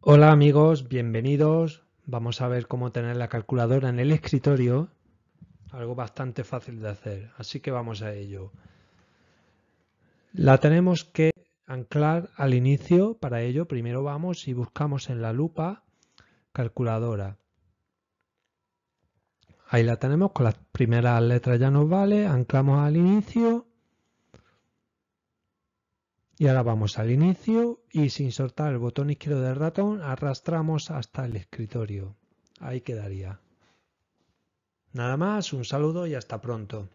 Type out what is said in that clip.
Hola amigos, bienvenidos. Vamos a ver cómo tener la calculadora en el escritorio. Algo bastante fácil de hacer, así que vamos a ello. La tenemos que anclar al inicio. Para ello primero vamos y buscamos en la lupa calculadora. Ahí la tenemos, con las primeras letras ya nos vale. Anclamos al inicio y ahora vamos al inicio y sin soltar el botón izquierdo del ratón arrastramos hasta el escritorio. Ahí quedaría. Nada más, un saludo y hasta pronto.